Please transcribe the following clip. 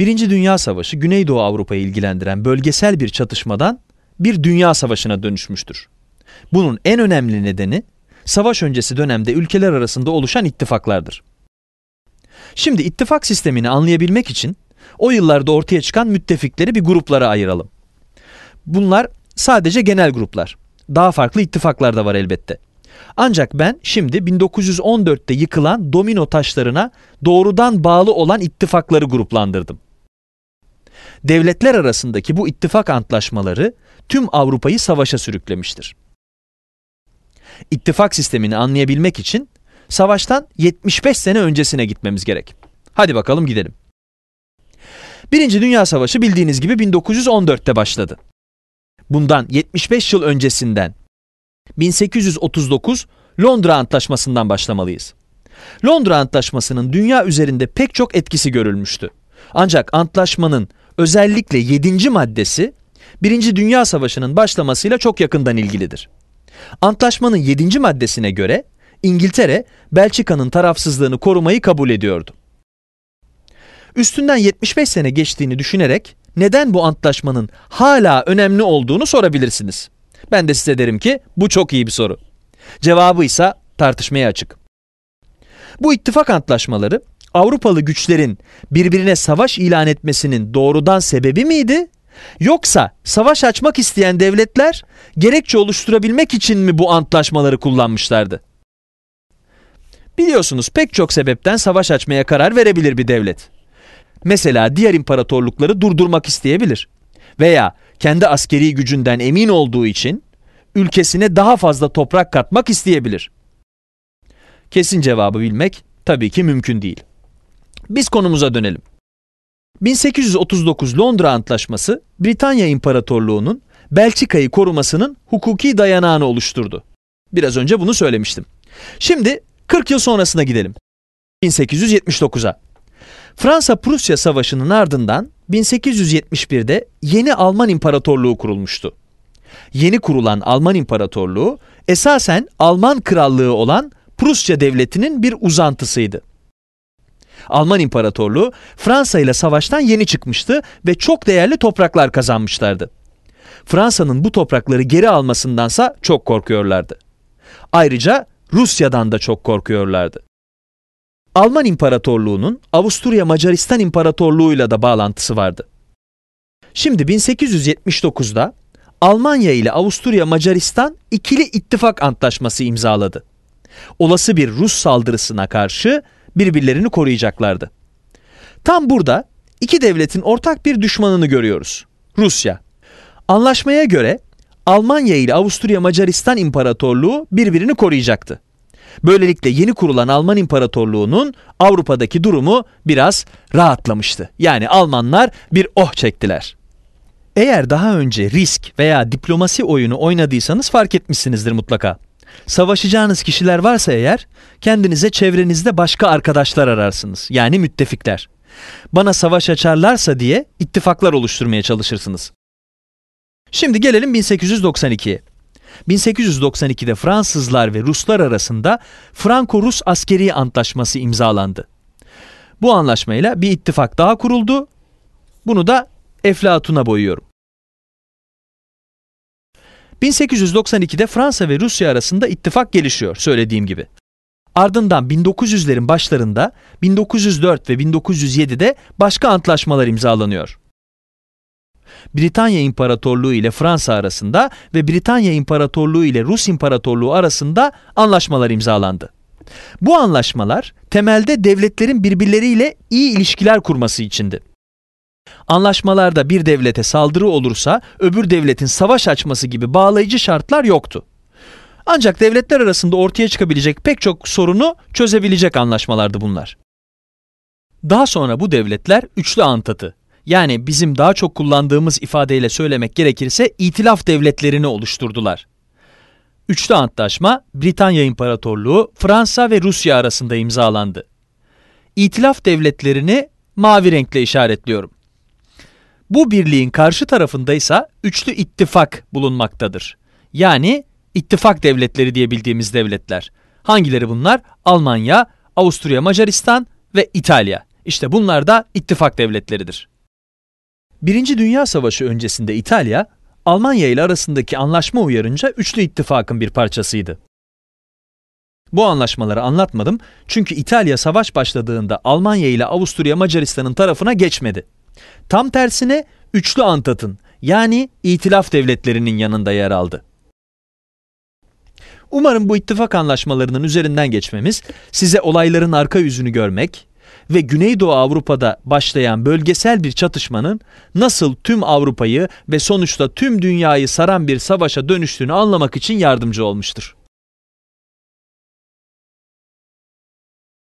Birinci Dünya Savaşı Güneydoğu Avrupa'yı ilgilendiren bölgesel bir çatışmadan bir dünya savaşına dönüşmüştür. Bunun en önemli nedeni savaş öncesi dönemde ülkeler arasında oluşan ittifaklardır. Şimdi ittifak sistemini anlayabilmek için o yıllarda ortaya çıkan müttefikleri bir gruplara ayıralım. Bunlar sadece genel gruplar. Daha farklı ittifaklar da var elbette. Ancak ben şimdi 1914'te yıkılan domino taşlarına doğrudan bağlı olan ittifakları gruplandırdım devletler arasındaki bu ittifak antlaşmaları tüm Avrupa'yı savaşa sürüklemiştir. İttifak sistemini anlayabilmek için savaştan 75 sene öncesine gitmemiz gerek. Hadi bakalım gidelim. Birinci Dünya Savaşı bildiğiniz gibi 1914'te başladı. Bundan 75 yıl öncesinden 1839 Londra Antlaşması'ndan başlamalıyız. Londra Antlaşması'nın dünya üzerinde pek çok etkisi görülmüştü. Ancak antlaşmanın özellikle 7. maddesi 1. Dünya Savaşı'nın başlamasıyla çok yakından ilgilidir. Antlaşmanın 7. maddesine göre İngiltere Belçika'nın tarafsızlığını korumayı kabul ediyordu. Üstünden 75 sene geçtiğini düşünerek neden bu antlaşmanın hala önemli olduğunu sorabilirsiniz. Ben de size derim ki bu çok iyi bir soru. Cevabı ise tartışmaya açık. Bu ittifak antlaşmaları Avrupalı güçlerin birbirine savaş ilan etmesinin doğrudan sebebi miydi? Yoksa savaş açmak isteyen devletler gerekçe oluşturabilmek için mi bu antlaşmaları kullanmışlardı? Biliyorsunuz pek çok sebepten savaş açmaya karar verebilir bir devlet. Mesela diğer imparatorlukları durdurmak isteyebilir veya kendi askeri gücünden emin olduğu için ülkesine daha fazla toprak katmak isteyebilir. Kesin cevabı bilmek tabii ki mümkün değil. Biz konumuza dönelim. 1839 Londra Antlaşması, Britanya İmparatorluğu'nun Belçika'yı korumasının hukuki dayanağını oluşturdu. Biraz önce bunu söylemiştim. Şimdi 40 yıl sonrasına gidelim. 1879'a. Fransa-Prusya Savaşı'nın ardından 1871'de yeni Alman İmparatorluğu kurulmuştu. Yeni kurulan Alman İmparatorluğu esasen Alman Krallığı olan Prusya Devleti'nin bir uzantısıydı. Alman İmparatorluğu Fransa ile savaştan yeni çıkmıştı ve çok değerli topraklar kazanmışlardı. Fransa'nın bu toprakları geri almasındansa çok korkuyorlardı. Ayrıca Rusya'dan da çok korkuyorlardı. Alman İmparatorluğu'nun Avusturya Macaristan İmparatorluğu'yla da bağlantısı vardı. Şimdi 1879'da Almanya ile Avusturya Macaristan ikili ittifak antlaşması imzaladı. Olası bir Rus saldırısına karşı birbirlerini koruyacaklardı. Tam burada iki devletin ortak bir düşmanını görüyoruz. Rusya. Anlaşmaya göre Almanya ile Avusturya Macaristan İmparatorluğu birbirini koruyacaktı. Böylelikle yeni kurulan Alman İmparatorluğu'nun Avrupa'daki durumu biraz rahatlamıştı. Yani Almanlar bir oh çektiler. Eğer daha önce risk veya diplomasi oyunu oynadıysanız fark etmişsinizdir mutlaka. Savaşacağınız kişiler varsa eğer kendinize çevrenizde başka arkadaşlar ararsınız. Yani müttefikler. Bana savaş açarlarsa diye ittifaklar oluşturmaya çalışırsınız. Şimdi gelelim 1892'ye. 1892'de Fransızlar ve Ruslar arasında Franco-Rus askeri antlaşması imzalandı. Bu anlaşmayla bir ittifak daha kuruldu. Bunu da Eflatun'a boyuyorum. 1892'de Fransa ve Rusya arasında ittifak gelişiyor söylediğim gibi. Ardından 1900'lerin başlarında 1904 ve 1907'de başka antlaşmalar imzalanıyor. Britanya İmparatorluğu ile Fransa arasında ve Britanya İmparatorluğu ile Rus İmparatorluğu arasında anlaşmalar imzalandı. Bu anlaşmalar temelde devletlerin birbirleriyle iyi ilişkiler kurması içindi. Anlaşmalarda bir devlete saldırı olursa öbür devletin savaş açması gibi bağlayıcı şartlar yoktu. Ancak devletler arasında ortaya çıkabilecek pek çok sorunu çözebilecek anlaşmalardı bunlar. Daha sonra bu devletler üçlü antatı yani bizim daha çok kullandığımız ifadeyle söylemek gerekirse itilaf devletlerini oluşturdular. Üçlü antlaşma Britanya İmparatorluğu, Fransa ve Rusya arasında imzalandı. İtilaf devletlerini mavi renkle işaretliyorum. Bu birliğin karşı tarafındaysa üçlü ittifak bulunmaktadır. Yani ittifak devletleri diye bildiğimiz devletler. Hangileri bunlar? Almanya, Avusturya, Macaristan ve İtalya. İşte bunlar da ittifak devletleridir. Birinci Dünya Savaşı öncesinde İtalya, Almanya ile arasındaki anlaşma uyarınca üçlü ittifakın bir parçasıydı. Bu anlaşmaları anlatmadım çünkü İtalya savaş başladığında Almanya ile Avusturya Macaristan'ın tarafına geçmedi. Tam tersine üçlü Antat'ın yani itilaf devletlerinin yanında yer aldı. Umarım bu ittifak anlaşmalarının üzerinden geçmemiz size olayların arka yüzünü görmek ve Güneydoğu Avrupa'da başlayan bölgesel bir çatışmanın nasıl tüm Avrupa'yı ve sonuçta tüm dünyayı saran bir savaşa dönüştüğünü anlamak için yardımcı olmuştur.